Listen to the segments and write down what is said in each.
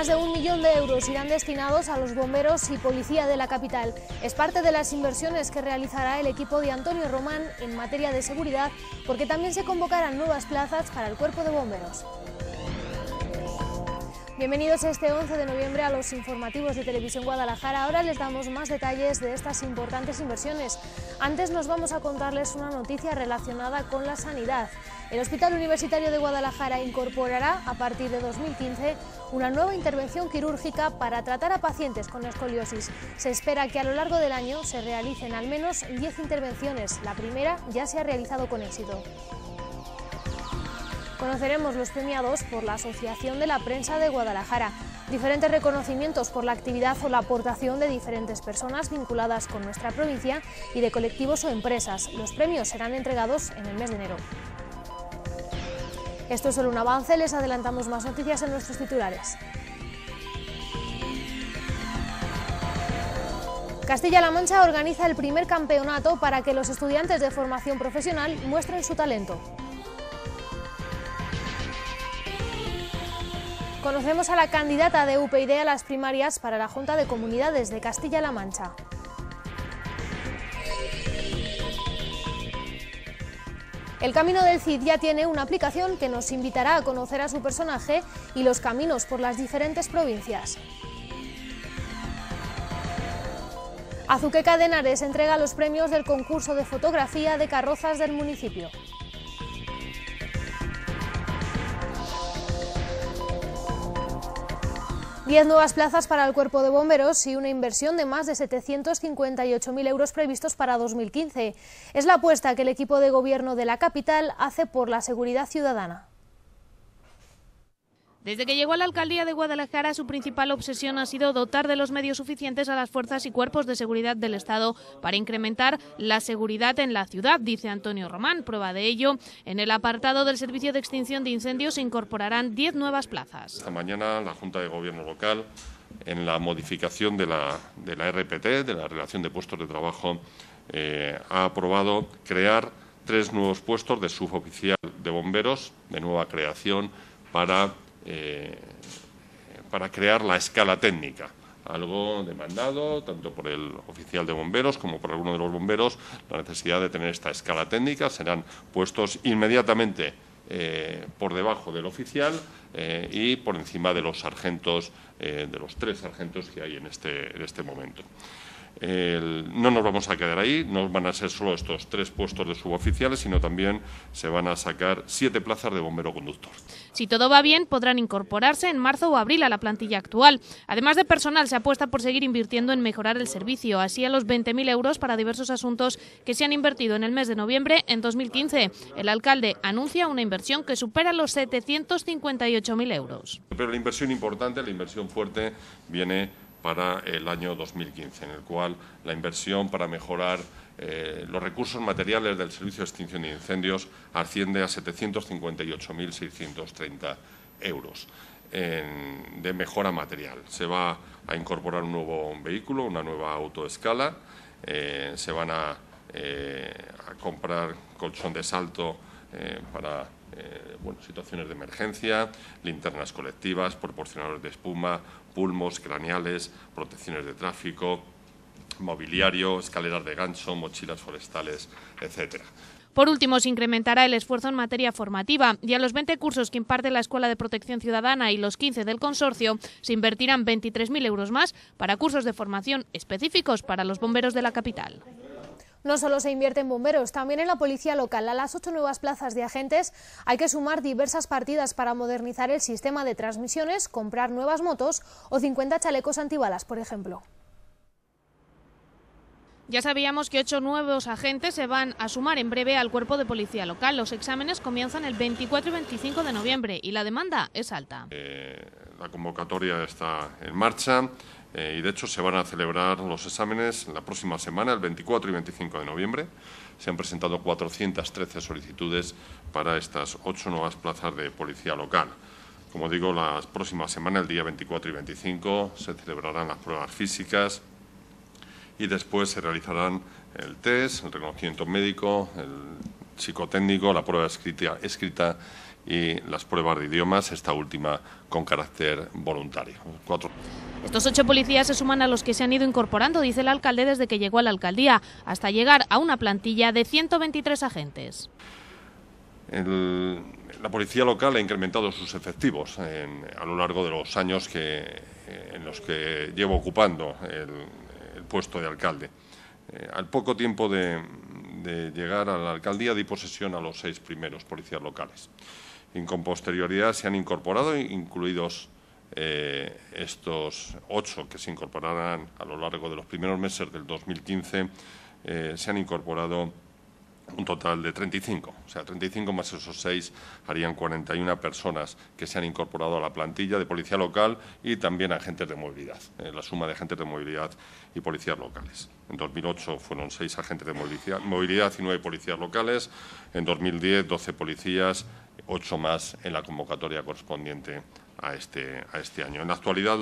Más de un millón de euros irán destinados a los bomberos y policía de la capital. Es parte de las inversiones que realizará el equipo de Antonio Román en materia de seguridad, porque también se convocarán nuevas plazas para el cuerpo de bomberos. Bienvenidos este 11 de noviembre a los informativos de Televisión Guadalajara. Ahora les damos más detalles de estas importantes inversiones. Antes nos vamos a contarles una noticia relacionada con la sanidad. El Hospital Universitario de Guadalajara incorporará a partir de 2015 una nueva intervención quirúrgica para tratar a pacientes con escoliosis. Se espera que a lo largo del año se realicen al menos 10 intervenciones. La primera ya se ha realizado con éxito. Conoceremos los premiados por la Asociación de la Prensa de Guadalajara diferentes reconocimientos por la actividad o la aportación de diferentes personas vinculadas con nuestra provincia y de colectivos o empresas. Los premios serán entregados en el mes de enero. Esto es solo un avance, les adelantamos más noticias en nuestros titulares. Castilla-La Mancha organiza el primer campeonato para que los estudiantes de formación profesional muestren su talento. Conocemos a la candidata de UPyD a las primarias para la Junta de Comunidades de Castilla-La Mancha. El Camino del Cid ya tiene una aplicación que nos invitará a conocer a su personaje y los caminos por las diferentes provincias. Azuqueca de Henares entrega los premios del concurso de fotografía de carrozas del municipio. Diez nuevas plazas para el cuerpo de bomberos y una inversión de más de 758.000 euros previstos para 2015. Es la apuesta que el equipo de gobierno de la capital hace por la seguridad ciudadana. Desde que llegó a la alcaldía de Guadalajara, su principal obsesión ha sido dotar de los medios suficientes a las fuerzas y cuerpos de seguridad del Estado para incrementar la seguridad en la ciudad, dice Antonio Román. Prueba de ello, en el apartado del Servicio de Extinción de Incendios se incorporarán 10 nuevas plazas. Esta mañana la Junta de Gobierno Local, en la modificación de la, de RPT, de la Relación de Puestos de Trabajo, eh, ha aprobado crear tres nuevos puestos de suboficial de bomberos de nueva creación para eh, para crear la escala técnica. Algo demandado tanto por el oficial de bomberos como por alguno de los bomberos, la necesidad de tener esta escala técnica. Serán puestos inmediatamente eh, por debajo del oficial eh, y por encima de los sargentos, de los tres sargentos que hay en este, este momento no nos vamos a quedar ahí, no van a ser solo estos tres puestos de suboficiales, sino también se van a sacar siete plazas de bombero conductor. Si todo va bien, podrán incorporarse en marzo o abril a la plantilla actual. Además de personal, se apuesta por seguir invirtiendo en mejorar el servicio, así a los 20.000 euros para diversos asuntos que se han invertido en el mes de noviembre en 2015. El alcalde anuncia una inversión que supera los 758.000 euros. Pero la inversión importante, la inversión fuerte, viene para el año 2015, en el cual la inversión para mejorar eh, los recursos materiales del Servicio de Extinción de Incendios asciende a 758.630 euros de mejora material. Se va a incorporar un nuevo vehículo, una nueva autoescala, eh, se van eh, a, comprar colchón de salto para situaciones de emergencia, linternas colectivas, proporcionadores de espuma, pulmos craneales, protecciones de tráfico, mobiliario, escaleras de gancho, mochilas forestales, etc. Por último, se incrementará el esfuerzo en materia formativa y a los 20 cursos que imparte la Escuela de Protección Ciudadana y los 15 del consorcio se invertirán 23.000 euros más para cursos de formación específicos para los bomberos de la capital. No solo se invierte en bomberos, también en la policía local. A las ocho nuevas plazas de agentes hay que sumar diversas partidas para modernizar el sistema de transmisiones, comprar nuevas motos o 50 chalecos antibalas, por ejemplo. Ya sabíamos que ocho nuevos agentes se van a sumar en breve al cuerpo de policía local. Los exámenes comienzan el 24 y 25 de noviembre y la demanda es alta. Eh, la convocatoria está en marcha. Eh, y de hecho se van a celebrar los exámenes la próxima semana, el 24 y 25 de noviembre. Se han presentado 413 solicitudes para estas ocho nuevas plazas de policía local. Como digo, la próxima semana, el día 24 y 25, se celebrarán las pruebas físicas y después se realizarán el test, el reconocimiento médico, el psicotécnico, la prueba escrita y las pruebas de idiomas, esta última con carácter voluntario. Estos ocho policías se suman a los que se han ido incorporando, dice el alcalde, desde que llegó a la alcaldía, hasta llegar a una plantilla de 123 agentes. la policía local ha incrementado sus efectivos a lo largo de los años que, eh, en los que llevo ocupando el, puesto de alcalde. Eh, al poco tiempo de, de llegar a la alcaldía di posesión a los seis primeros policías locales. Y con posterioridad se han incorporado, incluidos eh, estos ocho que se incorporarán a lo largo de los primeros meses del 2015, eh, se han incorporado un total de 35. O sea, 35 más esos seis harían 41 personas que se han incorporado a la plantilla de policía local y también agentes de movilidad, eh, la suma de agentes de movilidad y policías locales. En 2008 fueron seis agentes de movilidad y nueve policías locales. En 2010, 12 policías, ocho más en la convocatoria correspondiente a este, a este año. En la actualidad,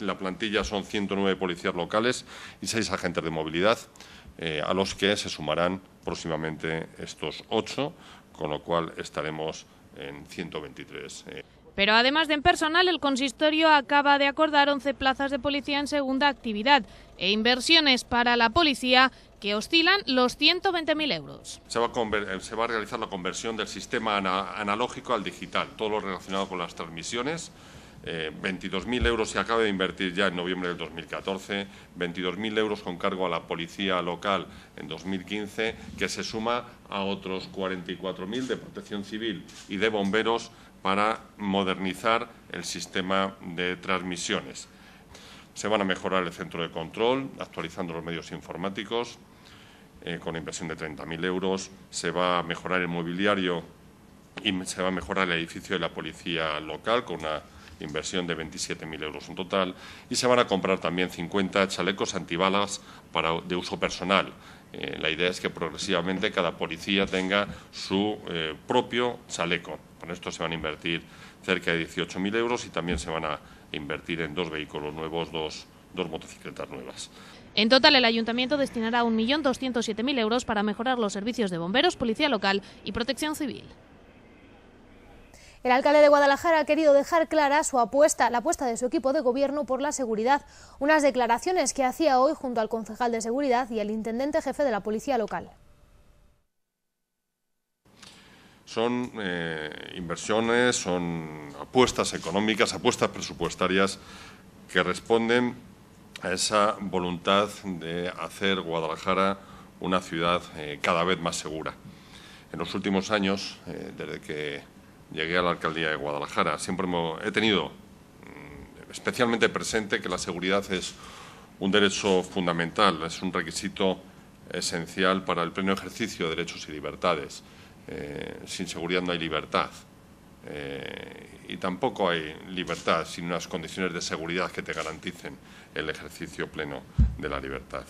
la, plantilla son 109 policías locales y seis agentes de movilidad, eh, a los que se sumarán próximamente estos ocho, con lo cual estaremos en 123. Pero además de en personal, el consistorio acaba de acordar 11 plazas de policía en segunda actividad e inversiones para la policía que oscilan los 120.000 euros. Eh, se va, a realizar la conversión del sistema analógico al digital, todo lo relacionado con las transmisiones. 22.000 eh, euros se acaba de invertir ya en noviembre del 2014, 22.000 euros con cargo a la policía local en 2015, que se suma a otros 44.000 de protección civil y de bomberos para modernizar el sistema de transmisiones. Se van a mejorar el centro de control, actualizando los medios informáticos, con eh, con inversión de 30.000 euros. Se va a mejorar el mobiliario y se va a mejorar el edificio de la policía local, con una inversión de 27.000 euros en total. Y se van a comprar también 50 chalecos antibalas de uso personal, eh, la idea es que progresivamente cada policía tenga su eh, propio chaleco. Con esto se van a invertir cerca de 18.000 euros y también se van a invertir en dos vehículos nuevos, dos, dos motocicletas nuevas. En total, el ayuntamiento destinará 1.207.000 euros para mejorar los servicios de bomberos, policía local y protección civil. El alcalde de Guadalajara ha querido dejar clara su apuesta, la apuesta de su equipo de gobierno por la seguridad, unas declaraciones que hacía hoy junto al concejal de seguridad y el intendente jefe de la policía local. Son eh, inversiones, son apuestas económicas, apuestas presupuestarias que responden a esa voluntad de hacer Guadalajara una ciudad eh, cada vez más segura. En los últimos años, eh, desde que llegué a la alcaldía de Guadalajara. Siempre he tenido mm, especialmente presente que la seguridad es un derecho fundamental, es un requisito esencial para el pleno ejercicio de derechos y libertades. Eh, sin seguridad no hay libertad eh, y tampoco hay libertad sin unas condiciones de seguridad que te garanticen el ejercicio pleno de la libertad.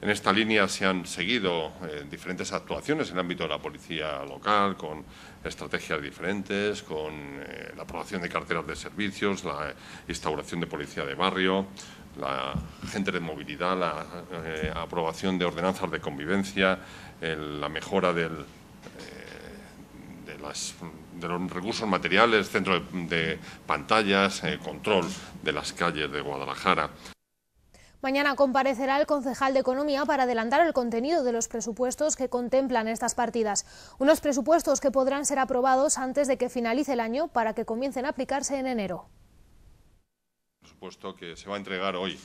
En esta línea se han seguido eh, diferentes actuaciones en el ámbito de la policía local, con estrategias diferentes, con eh, la aprobación de carteras de servicios, la instauración de policía de barrio, la gente de movilidad, la eh, aprobación de ordenanzas de convivencia, la mejora del, eh, de, los recursos materiales, centro de pantallas, control de las calles de Guadalajara. Mañana comparecerá el concejal de Economía para adelantar el contenido de los presupuestos que contemplan estas partidas. Unos presupuestos que podrán ser aprobados antes de que finalice el año para que comiencen a aplicarse en enero. El supuesto que se va a entregar hoy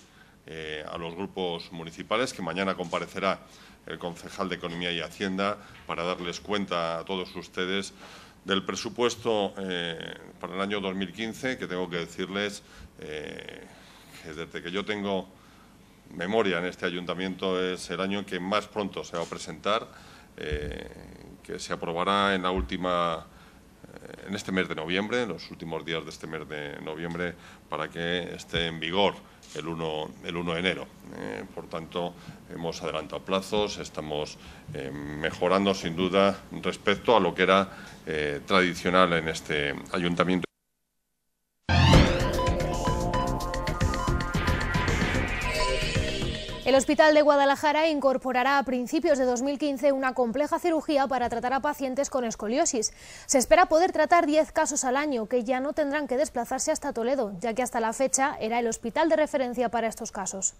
eh, a los grupos municipales, que mañana comparecerá el concejal de Economía y Hacienda para darles cuenta a todos ustedes del presupuesto eh, para el año 2015, que tengo que decirles eh, que desde que yo tengo memoria en este ayuntamiento es el año que más pronto se va a presentar, eh, que se aprobará en la última eh, en este mes de noviembre, en los últimos días de este mes de noviembre, para que esté en vigor el 1, el 1 de enero. Eh, por tanto, hemos adelantado plazos, estamos mejorando sin duda respecto a lo que era tradicional en este ayuntamiento. El Hospital de Guadalajara incorporará a principios de 2015 una compleja cirugía para tratar a pacientes con escoliosis. Se espera poder tratar 10 casos al año, que ya no tendrán que desplazarse hasta Toledo, ya que hasta la fecha era el hospital de referencia para estos casos.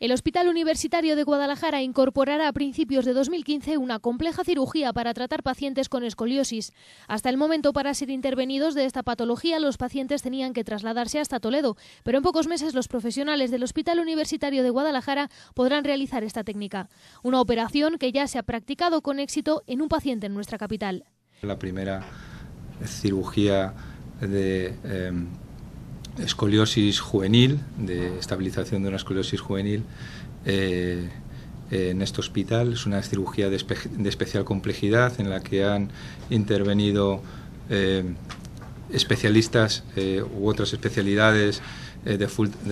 El Hospital Universitario de Guadalajara incorporará a principios de 2015 una compleja cirugía para tratar pacientes con escoliosis. Hasta el momento, para ser intervenidos de esta patología, los pacientes tenían que trasladarse hasta Toledo, pero en pocos meses los profesionales del Hospital Universitario de Guadalajara podrán realizar esta técnica, una operación que ya se ha practicado con éxito en un paciente en nuestra capital. La primera cirugía de em, escoliosis juvenil, de estabilización de una escoliosis juvenil eh, eh, en este hospital. Es una cirugía de, especial complejidad en la que han intervenido eh, especialistas u otras especialidades eh, de,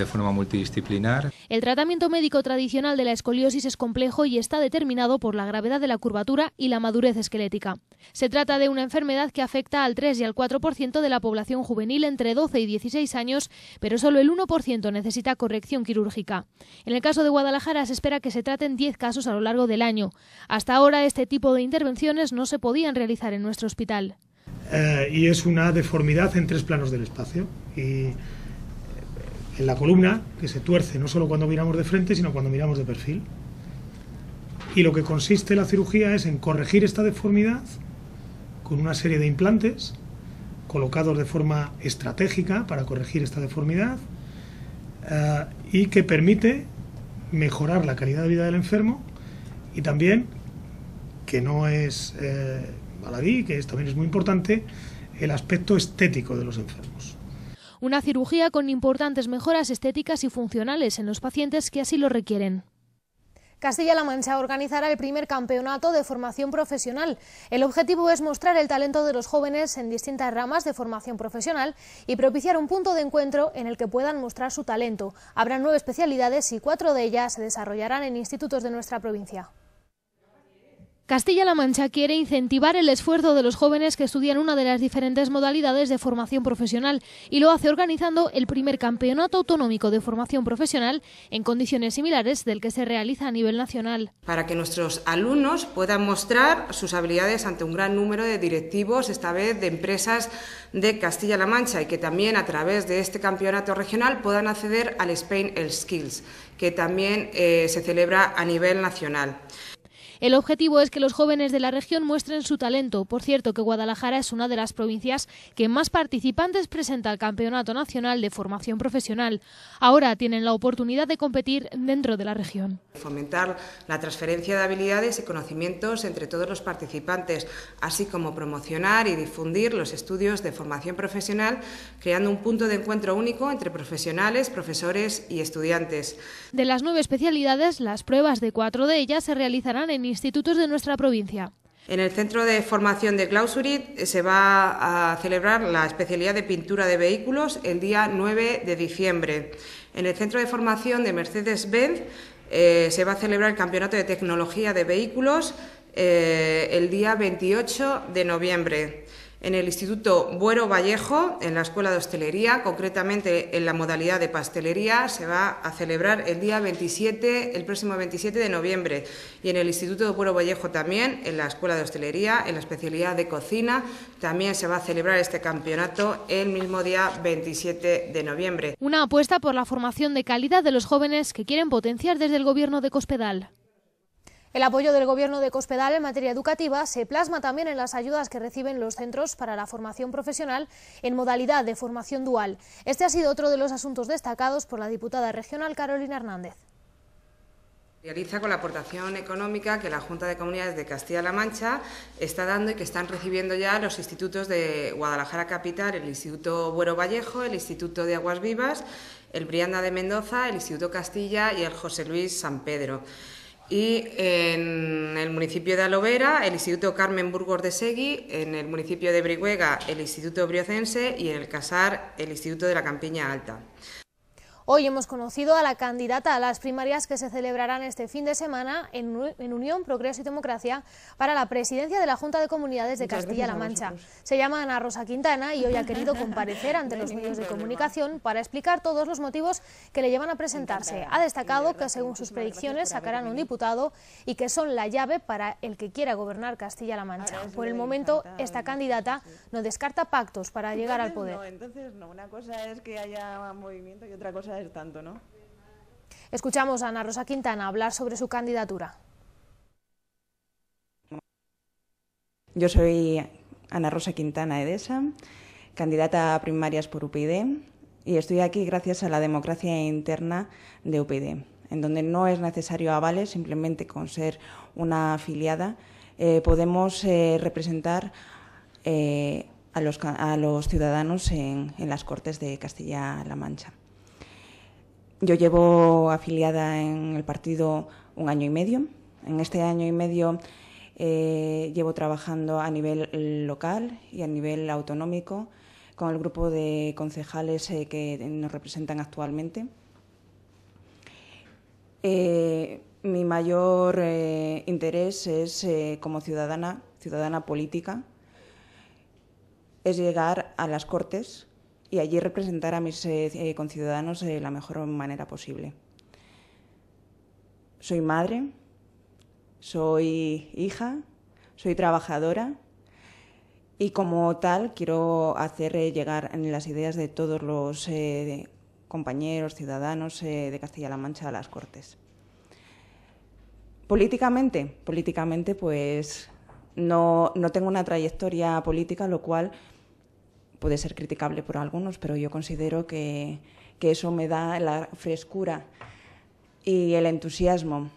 forma multidisciplinar. El tratamiento médico tradicional de la escoliosis es complejo y está determinado por la gravedad de la curvatura y la madurez esquelética. Se trata de una enfermedad que afecta al 3 y al 4% de la población juvenil entre 12 y 16 años, pero solo el 1% necesita corrección quirúrgica. En el caso de Guadalajara se espera que se traten 10 casos a lo largo del año. Hasta ahora este tipo de intervenciones no se podían realizar en nuestro hospital. Eh, y es una deformidad en tres planos del espacio en la columna que se tuerce no solo cuando miramos de frente, sino cuando miramos de perfil. Y lo que consiste la cirugía es en corregir esta deformidad con una serie de implantes colocados de forma estratégica para corregir esta deformidad eh, y que permite mejorar la calidad de vida del enfermo y también, que no es eh, baladí, que también es muy importante, el aspecto estético de los enfermos. Una cirugía con importantes mejoras estéticas y funcionales en los pacientes que así lo requieren. Castilla-La Mancha organizará el primer campeonato de formación profesional. El objetivo es mostrar el talento de los jóvenes en distintas ramas de formación profesional y propiciar un punto de encuentro en el que puedan mostrar su talento. Habrá nueve especialidades y cuatro de ellas se desarrollarán en institutos de nuestra provincia. Castilla-La Mancha quiere incentivar el esfuerzo de los jóvenes que estudian una de las diferentes modalidades de formación profesional y lo hace organizando el primer campeonato autonómico de formación profesional en condiciones similares del que se realiza a nivel nacional. Para que nuestros alumnos puedan mostrar sus habilidades ante un gran número de directivos, esta vez de empresas de Castilla-La Mancha y que también a través de este campeonato regional puedan acceder al Spain Skills, que también eh, se celebra a nivel nacional. El objetivo es que los jóvenes de la región muestren su talento. Por cierto, que Guadalajara es una de las provincias que más participantes presenta al Campeonato Nacional de Formación Profesional. Ahora tienen la oportunidad de competir dentro de la región. Fomentar la transferencia de habilidades y conocimientos entre todos los participantes, así como promocionar y difundir los estudios de formación profesional, creando un punto de encuentro único entre profesionales, profesores y estudiantes. De las nueve especialidades, las pruebas de cuatro de ellas se realizarán en institutos de nuestra provincia. En el centro de formación de Clausurit eh, se va a celebrar la especialidad de pintura de vehículos el día 9 de diciembre. En el centro de formación de Mercedes-Benz eh, se va a celebrar el Campeonato de Tecnología de Vehículos eh, el día 28 de noviembre en el Instituto Buero Vallejo, en la Escuela de Hostelería, concretamente en la modalidad de pastelería, se va a celebrar el día 27, el próximo 27 de noviembre, y en el Instituto de Buero Vallejo también, en la Escuela de Hostelería, en la especialidad de cocina, también se va a celebrar este campeonato el mismo día 27 de noviembre. Una apuesta por la formación de calidad de los jóvenes que quieren potenciar desde el Gobierno de Cospedal. El apoyo del Gobierno de Cospedal en materia educativa se plasma también en las ayudas que reciben los centros para la formación profesional en modalidad de formación dual. Este ha sido otro de los asuntos destacados por la diputada regional Carolina Hernández. Realiza con la aportación económica que la Junta de Comunidades de Castilla-La Mancha está dando y que están recibiendo ya los institutos de Guadalajara Capital, el Instituto Buero Vallejo, el Instituto de Aguas Vivas, el Brianda de Mendoza, el Instituto Castilla y el José Luis San Pedro y en el municipio de Alovera, el Instituto Carmen Burgos de Segui, en el municipio de Brihuega, el Instituto Briocense y en el Casar, el Instituto de la Campiña Alta. Hoy hemos conocido a la candidata a las primarias que se celebrarán este fin de semana en, Unión, Progreso y Democracia para la presidencia de la Junta de Comunidades de Castilla-La Mancha. Se llama Ana Rosa Quintana y hoy ha querido comparecer ante los medios de comunicación para explicar todos los motivos que le llevan a presentarse. Ha destacado que según sus predicciones sacarán un diputado y que son la llave para el que quiera gobernar Castilla-La Mancha. Por el momento, esta candidata no descarta pactos para llegar al poder. entonces no, una cosa es que haya movimiento y otra cosa Escuchamos a Ana Rosa Quintana hablar sobre su candidatura. Yo soy Ana Rosa Quintana Edesa, candidata a primarias por UPD y estoy aquí gracias a la democracia interna de UPD en donde no es necesario avales, simplemente con ser una afiliada eh, podemos eh, representar eh, a, los, ciudadanos en las Cortes de Castilla-La Mancha. Yo llevo afiliada en el partido un año y medio. En este año y medio eh, llevo trabajando a nivel local y a nivel autonómico con el grupo de concejales eh, que nos representan actualmente. Eh, mi mayor interés es, como ciudadana, ciudadana política, es llegar a las Cortes y allí representar a mis eh, eh, conciudadanos de la mejor manera posible. Soy madre, soy hija, soy trabajadora y como tal quiero hacer eh, llegar las ideas de todos los compañeros, ciudadanos de Castilla-La Mancha a las Cortes. Políticamente, políticamente pues no tengo una trayectoria política, lo cual puede ser criticable por algunos, pero yo considero que, que eso me da la frescura y el entusiasmo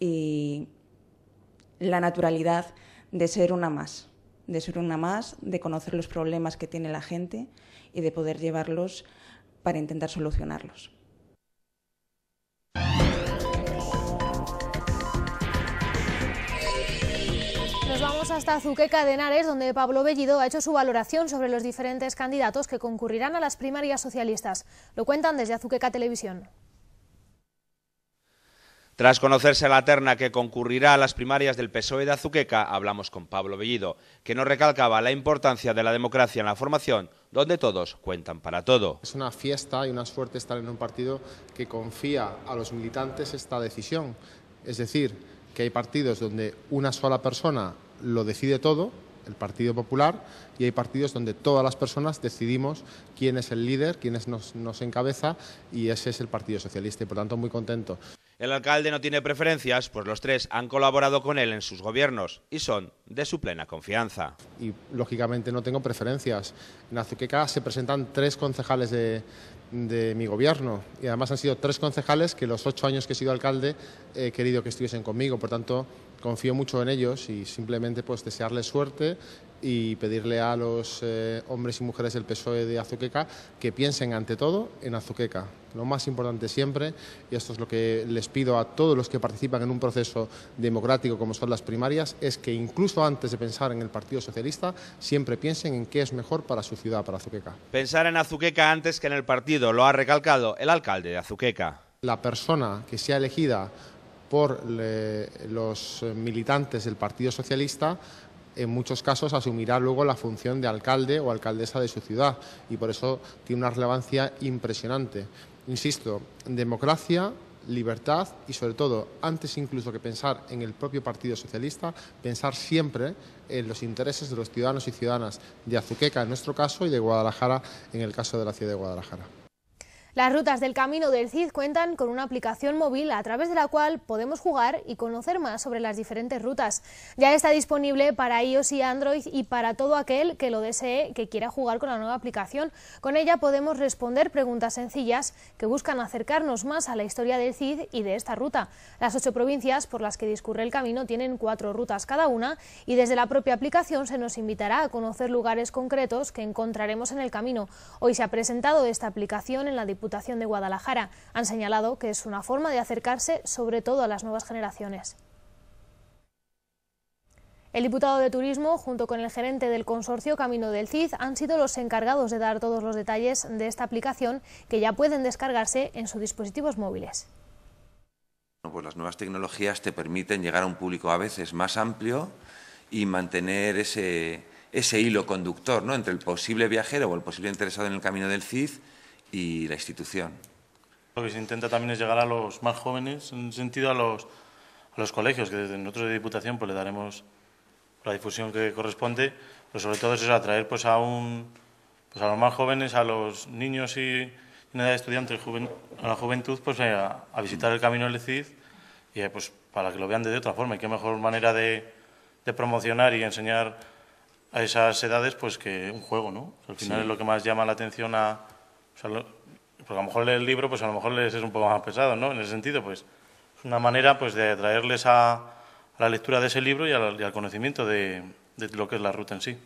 y la naturalidad de ser una más, de ser una más, de conocer los problemas que tiene la gente y de poder llevarlos para intentar solucionarlos. hasta Azuqueca de Henares, donde Pablo Bellido ha hecho su valoración sobre los diferentes candidatos que concurrirán a las primarias socialistas. Lo cuentan desde Azuqueca Televisión. Tras conocerse la terna que concurrirá a las primarias del PSOE de Azuqueca, hablamos con Pablo Bellido, que nos recalcaba la importancia de la democracia en la formación, donde todos cuentan para todo. Es una fiesta y una suerte estar en un partido que confía a los militantes esta decisión. Es decir, que hay partidos donde una sola persona lo decide todo el Partido Popular y hay partidos donde todas las personas decidimos quién es el líder, quién nos, encabeza y ese es el Partido Socialista y por tanto muy contento. El alcalde no tiene preferencias, pues los tres han colaborado con él en sus gobiernos y son de su plena confianza. Y lógicamente no tengo preferencias. En Azuqueca se presentan tres concejales de, de mi gobierno y además han sido tres concejales que los ocho años que he sido alcalde he querido que estuviesen conmigo. Por tanto, confío mucho en ellos y simplemente pues desearles suerte y pedirle a los eh, hombres y mujeres del PSOE de Azuqueca que piensen ante todo en Azuqueca, lo más importante siempre, y esto es lo que les pido a todos los que participan en un proceso democrático como son las primarias, es que incluso antes de pensar en el Partido Socialista, siempre piensen en qué es mejor para su ciudad, para Azuqueca. Pensar en Azuqueca antes que en el partido, lo ha recalcado el alcalde de Azuqueca. La persona que sea elegida por los militantes del Partido Socialista en muchos casos asumirá luego la función de alcalde o alcaldesa de su ciudad y por eso tiene una relevancia impresionante. Insisto, democracia, libertad y sobre todo, antes incluso que pensar en el propio Partido Socialista, pensar siempre en los intereses de los ciudadanos y ciudadanas de Azuqueca en nuestro caso y de Guadalajara en el caso de la ciudad de Guadalajara. Las rutas del Camino del Cid cuentan con una aplicación móvil a través de la cual podemos jugar y conocer más sobre las diferentes rutas. Ya está disponible para iOS y Android y para todo aquel que lo desee que quiera jugar con la nueva aplicación. Con ella podemos responder preguntas sencillas que buscan acercarnos más a la historia del Cid y de esta ruta. Las ocho provincias por las que discurre el camino tienen cuatro rutas cada una y desde la propia aplicación se nos invitará a conocer lugares concretos que encontraremos en el camino. Hoy se ha presentado esta aplicación en la Diputación de Guadalajara. Han señalado que es una forma de acercarse sobre todo a las nuevas generaciones. El diputado de Turismo, junto con el gerente del consorcio Camino del Cid, han sido los encargados de dar todos los detalles de esta aplicación que ya pueden descargarse en sus dispositivos móviles. Pues las nuevas tecnologías te permiten llegar a un público a veces más amplio y mantener ese, ese hilo conductor ¿no? entre el posible viajero o el posible interesado en el Camino del Cid y la institución. Lo que se intenta también es llegar a los más jóvenes, en sentido a los, a los colegios, que desde nosotros de Diputación pues, le daremos la difusión que corresponde, pero sobre todo eso es atraer pues, a, un, pues, a los más jóvenes, a los niños y, la edad de estudiantes, a la juventud, pues, eh, a, visitar el camino del CID y eh, pues, para que lo vean de otra forma. Y qué mejor manera de, de promocionar y enseñar a esas edades pues, que un juego, ¿no? Al final es lo que más llama la atención a porque a lo mejor leer el libro, pues a lo mejor les es un poco más pesado, ¿no? En ese sentido, pues es una manera pues, de atraerles a, la lectura de ese libro y, al conocimiento de lo que es la ruta en sí.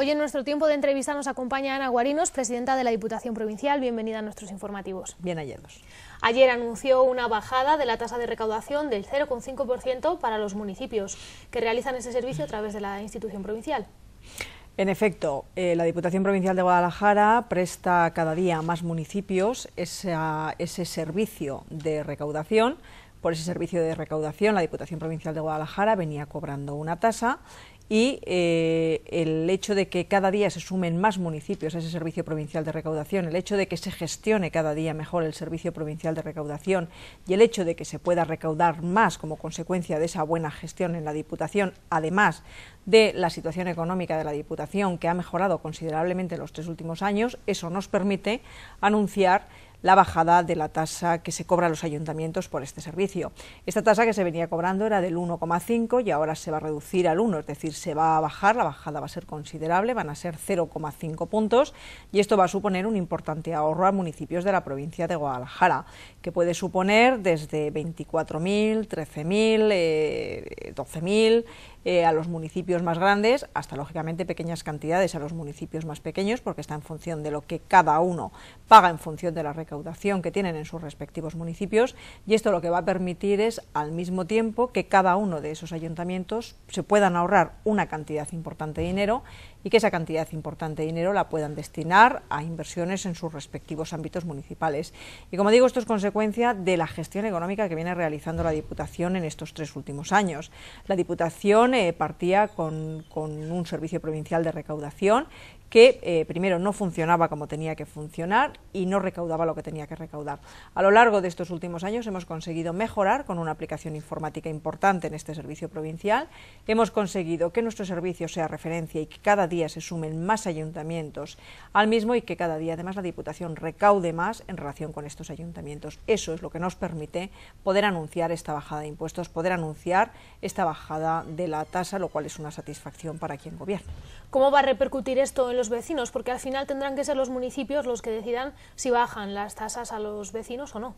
Hoy en nuestro tiempo de entrevista nos acompaña Ana Guarinos, presidenta de la Diputación Provincial. Bienvenida a nuestros informativos. Bien ayer. Ayer anunció una bajada de la tasa de recaudación del 0,5% para los municipios que realizan ese servicio a través de la institución provincial. En efecto, eh, la Diputación Provincial de Guadalajara presta cada día a más municipios ese servicio de recaudación. Por ese servicio de recaudación, la Diputación Provincial de Guadalajara venía cobrando una tasa y eh, el hecho de que cada día se sumen más municipios a ese servicio provincial de recaudación, el hecho de que se gestione cada día mejor el servicio provincial de recaudación y el hecho de que se pueda recaudar más como consecuencia de esa buena gestión en la Diputación, además de la situación económica de la Diputación, que ha mejorado considerablemente en los tres últimos años, eso nos permite anunciar la bajada de la tasa que se cobra a los ayuntamientos por este servicio. Esta tasa que se venía cobrando era del 1,5 y ahora se va a reducir al 1, es decir, se va a bajar, la bajada va a ser considerable, van a ser 0,5 puntos y esto va a suponer un importante ahorro a municipios de la provincia de Guadalajara, que puede suponer desde 24.000, 13.000, 12.000 eh, a los municipios más grandes, hasta lógicamente pequeñas cantidades a los municipios más pequeños, porque está en función de lo que cada uno paga en función de la recaudación que tienen en sus respectivos municipios, y esto lo que va a permitir es al mismo tiempo que cada uno de esos ayuntamientos se puedan ahorrar una cantidad importante de dinero y que esa cantidad importante de dinero la puedan destinar a inversiones en sus respectivos ámbitos municipales. Y como digo, esto es consecuencia de la gestión económica que viene realizando la Diputación en estos tres últimos años. La Diputación partía con, un servicio provincial de recaudación que eh, primero no funcionaba como tenía que funcionar y no recaudaba lo que tenía que recaudar. A lo largo de estos últimos años hemos conseguido mejorar con una aplicación informática importante en este servicio provincial, hemos conseguido que nuestro servicio sea referencia y que cada día se sumen más ayuntamientos al mismo y que cada día además la Diputación recaude más en relación con estos ayuntamientos. Eso es lo que nos permite poder anunciar esta bajada de impuestos, poder anunciar esta bajada de la tasa, lo cual es una satisfacción para quien gobierna. ¿Cómo va a repercutir esto en los vecinos, porque al final tendrán que ser los municipios los que decidan si bajan las tasas a los vecinos o no.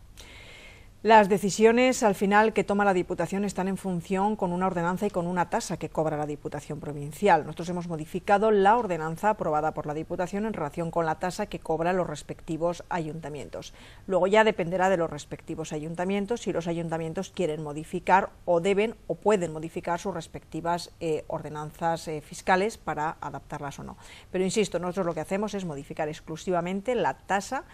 Las decisiones al final que toma la Diputación están en función con una ordenanza y con una tasa que cobra la Diputación Provincial. Nosotros hemos modificado la ordenanza aprobada por la Diputación en relación con la tasa que cobran los respectivos ayuntamientos. Luego ya dependerá de los respectivos ayuntamientos si los ayuntamientos quieren modificar o deben o pueden modificar sus respectivas eh, ordenanzas eh, fiscales para adaptarlas o no. Pero insisto, nosotros lo que hacemos es modificar exclusivamente la tasa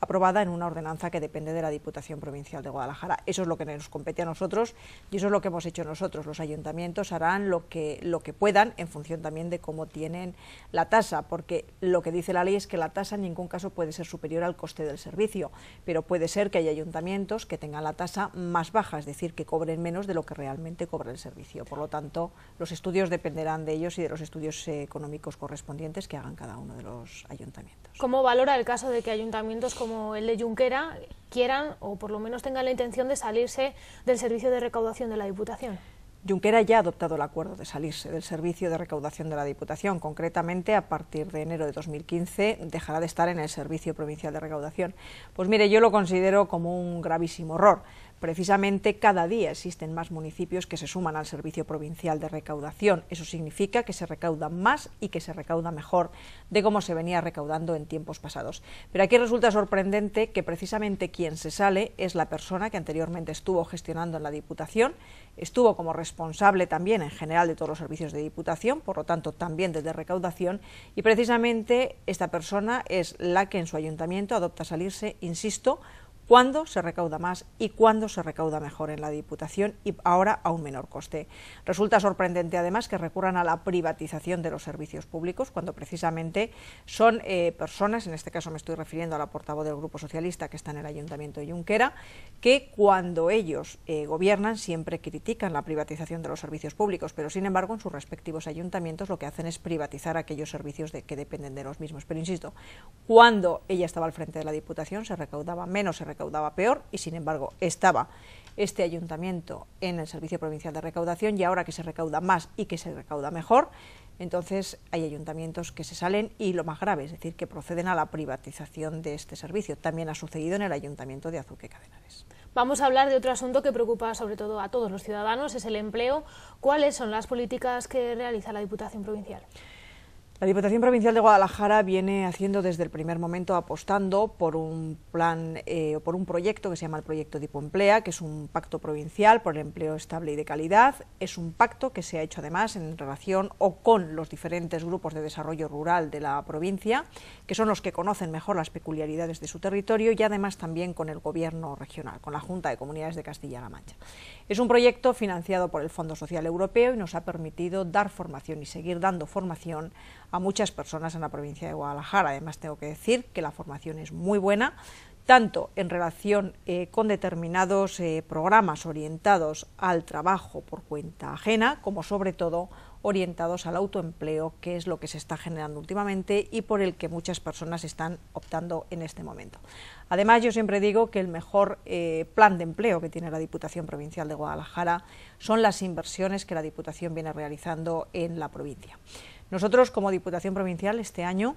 aprobada en una ordenanza que depende de la Diputación Provincial de Guadalajara. Eso es lo que nos compete a nosotros y eso es lo que hemos hecho nosotros. Los ayuntamientos harán lo que, lo que puedan en función también de cómo tienen la tasa, porque lo que dice la ley es que la tasa en ningún caso puede ser superior al coste del servicio, pero puede ser que haya ayuntamientos que tengan la tasa más baja, es decir, que cobren menos de lo que realmente cobra el servicio. Por lo tanto, los estudios dependerán de ellos y de los estudios económicos correspondientes que hagan cada uno de los ayuntamientos. ¿Cómo valora el caso de que ayuntamientos como el de Junquera quieran o por lo menos tengan la intención de salirse del servicio de recaudación de la Diputación? Junquera ya ha adoptado el acuerdo de salirse del servicio de recaudación de la Diputación. Concretamente, a partir de enero de 2015 dejará de estar en el Servicio Provincial de Recaudación. Pues mire, yo lo considero como un gravísimo error. Precisamente cada día existen más municipios que se suman al Servicio Provincial de Recaudación. Eso significa que se recauda más y que se recauda mejor de cómo se venía recaudando en tiempos pasados. Pero aquí resulta sorprendente que precisamente quien se sale es la persona que anteriormente estuvo gestionando en la Diputación, estuvo como responsable también en general de todos los servicios de Diputación, por lo tanto también desde recaudación, y precisamente esta persona es la que en su ayuntamiento adopta salirse, insisto, cuándo se recauda más y cuándo se recauda mejor en la Diputación y ahora a un menor coste. Resulta sorprendente además que recurran a la privatización de los servicios públicos cuando precisamente son eh, personas, en este caso me estoy refiriendo a la portavoz del Grupo Socialista que está en el Ayuntamiento de Junquera, que cuando ellos eh, gobiernan siempre critican la privatización de los servicios públicos, pero sin embargo en sus respectivos ayuntamientos lo que hacen es privatizar aquellos servicios que dependen de los mismos. Pero insisto, cuando ella estaba al frente de la Diputación se recaudaba menos, recaudaba peor y sin embargo estaba este ayuntamiento en el Servicio Provincial de Recaudación y ahora que se recauda más y que se recauda mejor, entonces hay ayuntamientos que se salen y lo más grave, es decir, que proceden a la privatización de este servicio. También ha sucedido en el Ayuntamiento de Azuque Cadenares. Vamos a hablar de otro asunto que preocupa sobre todo a todos los ciudadanos, es el empleo. ¿Cuáles son las políticas que realiza la Diputación Provincial? La Diputación Provincial de Guadalajara viene haciendo desde el primer momento apostando por un plan eh, o por un proyecto que se llama el proyecto de Emplea, que es un pacto provincial por el empleo estable y de calidad. Es un pacto que se ha hecho además en relación o con los diferentes grupos de desarrollo rural de la provincia, que son los que conocen mejor las peculiaridades de su territorio y además también con el gobierno regional, con la Junta de Comunidades de Castilla-La Mancha. Es un proyecto financiado por el Fondo Social Europeo y nos ha permitido dar formación y seguir dando formación a muchas personas en la provincia de Guadalajara. Además, tengo que decir que la formación es muy buena, tanto en relación eh, con determinados eh, programas orientados al trabajo por cuenta ajena, como sobre todo orientados al autoempleo, que es lo que se está generando últimamente y por el que muchas personas están optando en este momento. Además, yo siempre digo que el mejor eh, plan de empleo que tiene la Diputación Provincial de Guadalajara son las inversiones que la Diputación viene realizando en la provincia. Nosotros, como Diputación Provincial, este año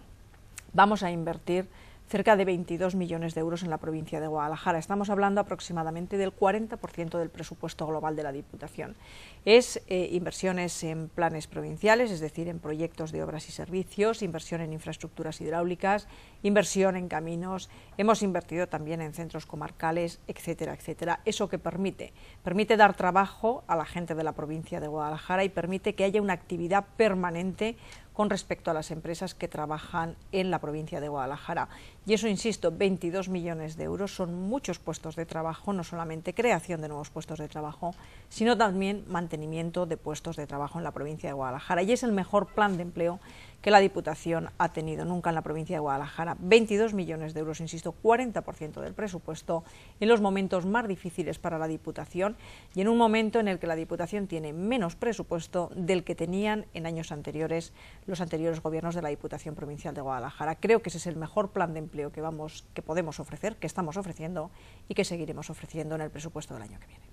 vamos a invertir cerca de 22 millones de euros en la provincia de Guadalajara. Estamos hablando aproximadamente del 40% del presupuesto global de la Diputación. Es eh, inversiones en planes provinciales, es decir, en proyectos de obras y servicios, inversión en infraestructuras hidráulicas, inversión en caminos. Hemos invertido también en centros comarcales, etcétera, etcétera. Eso que permite, permite dar trabajo a la gente de la provincia de Guadalajara y permite que haya una actividad permanente con respecto a las empresas que trabajan en la provincia de Guadalajara. Y eso, insisto, 22 millones de euros son muchos puestos de trabajo, no solamente creación de nuevos puestos de trabajo, sino también mantenimiento de puestos de trabajo en la provincia de Guadalajara. Y es el mejor plan de empleo que la Diputación ha tenido nunca en la provincia de Guadalajara. 22 millones de euros, insisto, 40% del presupuesto en los momentos más difíciles para la Diputación y en un momento en el que la Diputación tiene menos presupuesto del que tenían en años anteriores los anteriores gobiernos de la Diputación Provincial de Guadalajara. Creo que ese es el mejor plan de empleo que, vamos, que podemos ofrecer, que estamos ofreciendo y que seguiremos ofreciendo en el presupuesto del año que viene.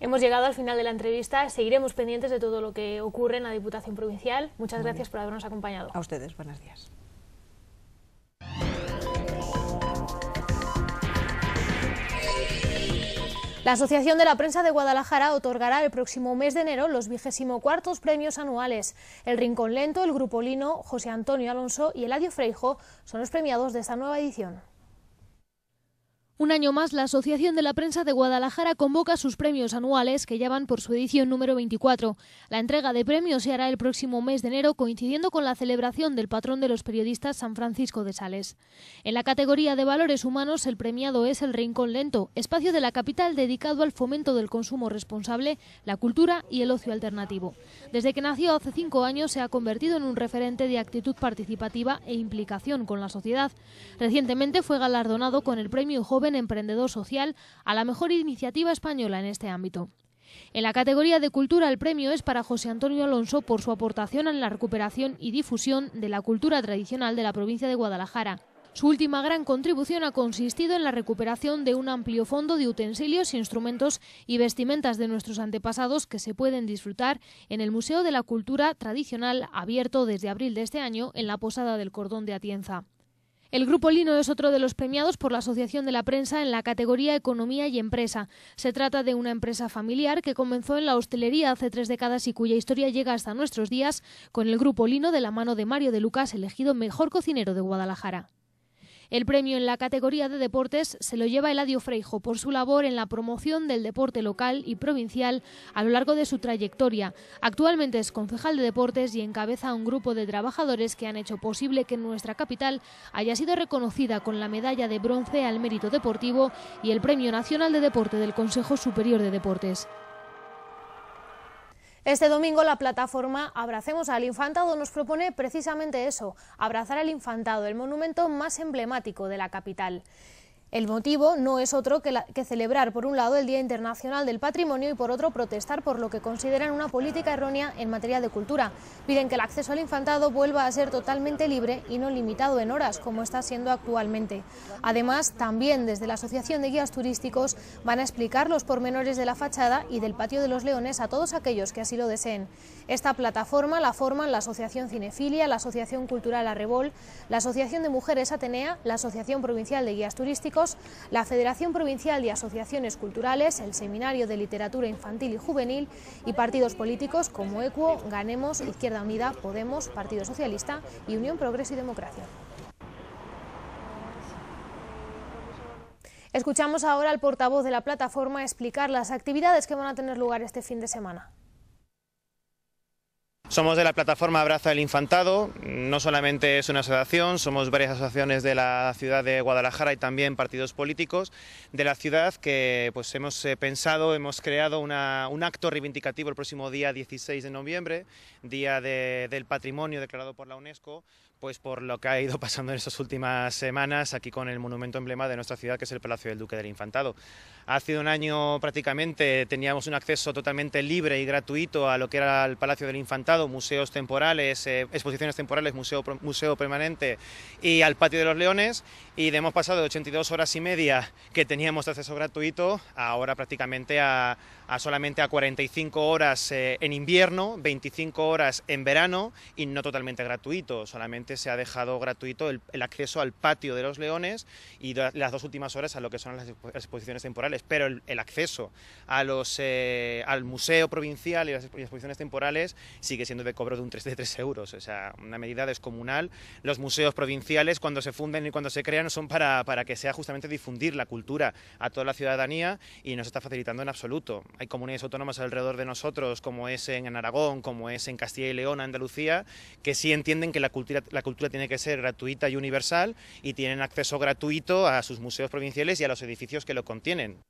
Hemos llegado al final de la entrevista. Seguiremos pendientes de todo lo que ocurre en la Diputación Provincial. Muchas gracias por habernos acompañado. A ustedes, buenos días. La Asociación de la Prensa de Guadalajara otorgará el próximo mes de enero los vigésimo cuartos premios anuales. El Rincón Lento, el Grupo Lino, José Antonio Alonso y Eladio Freijo son los premiados de esta nueva edición. Un año más, la Asociación de la Prensa de Guadalajara convoca sus premios anuales que ya por su edición número 24. La entrega de premios se hará el próximo mes de enero coincidiendo con la celebración del patrón de los periodistas San Francisco de Sales. En la categoría de valores humanos, el premiado es el Rincón Lento, espacio de la capital dedicado al fomento del consumo responsable, la cultura y el ocio alternativo. Desde que nació hace cinco años se ha convertido en un referente de actitud participativa e implicación con la sociedad. Recientemente fue galardonado con el premio Joven emprendedor social a la mejor iniciativa española en este ámbito. En la categoría de cultura el premio es para José Antonio Alonso por su aportación a la recuperación y difusión de la cultura tradicional de la provincia de Guadalajara. Su última gran contribución ha consistido en la recuperación de un amplio fondo de utensilios, instrumentos y vestimentas de nuestros antepasados que se pueden disfrutar en el Museo de la Cultura Tradicional abierto desde abril de este año en la Posada del Cordón de Atienza. El Grupo Lino es otro de los premiados por la Asociación de la Prensa en la categoría Economía y Empresa. Se trata de una empresa familiar que comenzó en la hostelería hace tres décadas y cuya historia llega hasta nuestros días con el Grupo Lino de la mano de Mario de Lucas, elegido mejor cocinero de Guadalajara. El premio en la categoría de deportes se lo lleva Eladio Freijo por su labor en la promoción del deporte local y provincial a lo largo de su trayectoria. Actualmente es concejal de deportes y encabeza un grupo de trabajadores que han hecho posible que nuestra capital haya sido reconocida con la medalla de bronce al mérito deportivo y el Premio Nacional de Deporte del Consejo Superior de Deportes. Este domingo la plataforma Abracemos al Infantado nos propone precisamente eso, abrazar al Infantado, el monumento más emblemático de la capital. El motivo no es otro que, celebrar, por un lado, el Día Internacional del Patrimonio y, por otro, protestar por lo que consideran una política errónea en materia de cultura. Piden que el acceso al infantado vuelva a ser totalmente libre y no limitado en horas, como está siendo actualmente. Además, también desde la Asociación de Guías Turísticos van a explicar los pormenores de la fachada y del Patio de los Leones a todos aquellos que así lo deseen. Esta plataforma la forman la Asociación Cinefilia, la Asociación Cultural Arrebol, la Asociación de Mujeres Atenea, la Asociación Provincial de Guías Turísticos, la Federación Provincial de Asociaciones Culturales, el Seminario de Literatura Infantil y Juvenil y partidos políticos como Equo, Ganemos, Izquierda Unida, Podemos, Partido Socialista y Unión Progreso y Democracia. Escuchamos ahora al portavoz de la plataforma explicar las actividades que van a tener lugar este fin de semana. Somos de la plataforma Abraza el Infantado, no solamente es una asociación, somos varias asociaciones de la ciudad de Guadalajara y también partidos políticos de la ciudad que pues, hemos eh, pensado, hemos creado un acto reivindicativo el próximo día 16 de noviembre, Día del Patrimonio declarado por la UNESCO, pues por lo que ha ido pasando en estas últimas semanas aquí con el monumento emblema de nuestra ciudad, que es el Palacio del Duque del Infantado. Hace un año prácticamente teníamos un acceso totalmente libre y gratuito a lo que era el Palacio del Infantado, museos temporales, eh, exposiciones temporales, museo, museo permanente y al Patio de los Leones. Y hemos pasado de 82 horas y media que teníamos acceso gratuito ahora prácticamente a, a solamente a 45 horas eh, en invierno, 25 horas en verano y no totalmente gratuito. Solamente se ha dejado gratuito el, acceso al patio de los leones y las dos últimas horas a lo que son las, exposiciones temporales. Pero el, acceso a los, eh, al museo provincial y las exposiciones temporales sigue siendo de cobro de un 3 de 3 euros. O sea, una medida descomunal. Los museos provinciales cuando se funden y cuando se crean son para, para que sea justamente difundir la cultura a toda la ciudadanía y no se está facilitando en absoluto hay comunidades autónomas alrededor de nosotros, como es en Aragón, como es en Castilla y León, Andalucía, que sí entienden que la cultura, tiene que ser gratuita y universal y tienen acceso gratuito a sus museos provinciales y a los edificios que lo contienen.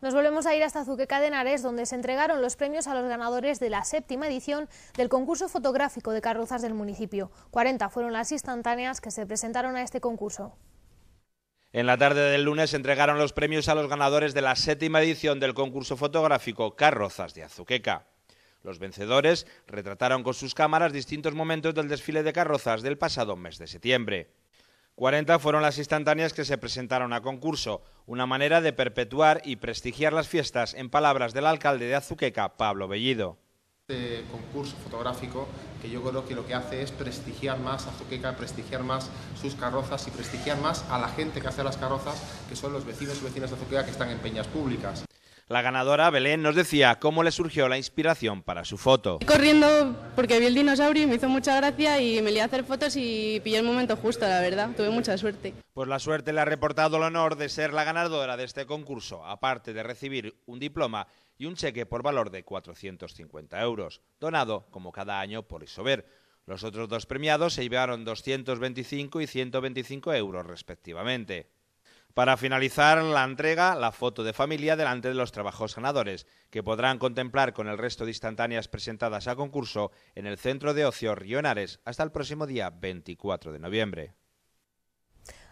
Nos volvemos a ir hasta Azuquecadenares, de donde se entregaron los premios a los ganadores de la séptima edición del concurso fotográfico de carrozas del municipio. 40 fueron las instantáneas que se presentaron a este concurso. En la tarde del lunes entregaron los premios a los ganadores de la séptima edición del concurso fotográfico Carrozas de Azuqueca. Los vencedores retrataron con sus cámaras distintos momentos del desfile de carrozas del pasado mes de septiembre. 40 fueron las instantáneas que se presentaron a concurso, una manera de perpetuar y prestigiar las fiestas en palabras del alcalde de Azuqueca, Pablo Bellido. Este concurso fotográfico que yo creo que lo que hace es prestigiar más a Zuqueca, prestigiar más sus carrozas y prestigiar más a la gente que hace las carrozas, que son los vecinos y vecinas de Zuqueca que están en peñas públicas. La ganadora Belén nos decía cómo le surgió la inspiración para su foto. Corriendo porque vi el dinosaurio y me hizo mucha gracia y me lié a hacer fotos y pillé el momento justo, la verdad. Tuve mucha suerte. Pues la suerte le ha reportado el honor de ser la ganadora de este concurso, aparte de recibir un diploma y un cheque por valor de 450 euros, donado como cada año por Isover. Los otros dos premiados se llevaron 225 y 125 euros respectivamente. Para finalizar la entrega, la foto de familia delante de los trabajos ganadores, que podrán contemplar con el resto de instantáneas presentadas a concurso en el Centro de Ocio Rionares hasta el próximo día 24 de noviembre.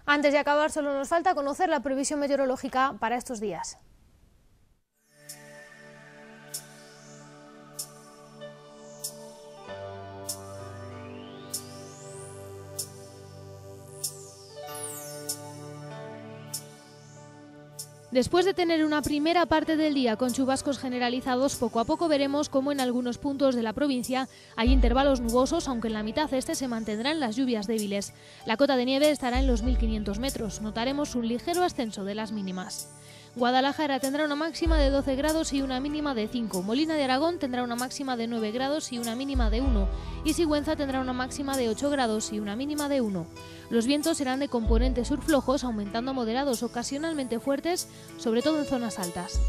Antes de acabar, solo nos falta conocer la previsión meteorológica para estos días. Después de tener una primera parte del día con chubascos generalizados, poco a poco veremos cómo en algunos puntos de la provincia hay intervalos nubosos, aunque en la mitad este se mantendrán las lluvias débiles. La cota de nieve estará en los 1.500 metros. Notaremos un ligero ascenso de las mínimas. Guadalajara tendrá una máxima de 12 grados y una mínima de 5. Molina de Aragón tendrá una máxima de 9 grados y una mínima de 1. Y Sigüenza tendrá una máxima de 8 grados y una mínima de 1. Los vientos serán de componentes surflojos, aumentando a moderados ocasionalmente fuertes, sobre todo en zonas altas.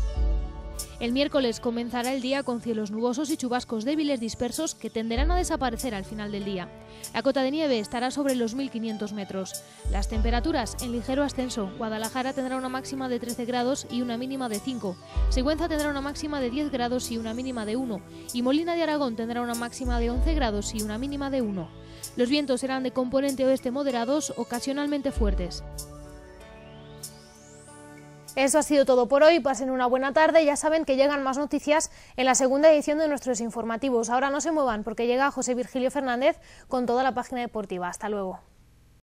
El miércoles comenzará el día con cielos nubosos y chubascos débiles dispersos que tenderán a desaparecer al final del día. La cota de nieve estará sobre los 1.500 metros. Las temperaturas en ligero ascenso. Guadalajara tendrá una máxima de 13 grados y una mínima de 5. Següenza tendrá una máxima de 10 grados y una mínima de 1. Y Molina de Aragón tendrá una máxima de 11 grados y una mínima de 1. Los vientos serán de componente oeste moderados, ocasionalmente fuertes. Eso ha sido todo por hoy. Pasen una buena tarde. Ya saben que llegan más noticias en la segunda edición de nuestros informativos. Ahora no se muevan porque llega José Virgilio Fernández con toda la página deportiva. Hasta luego.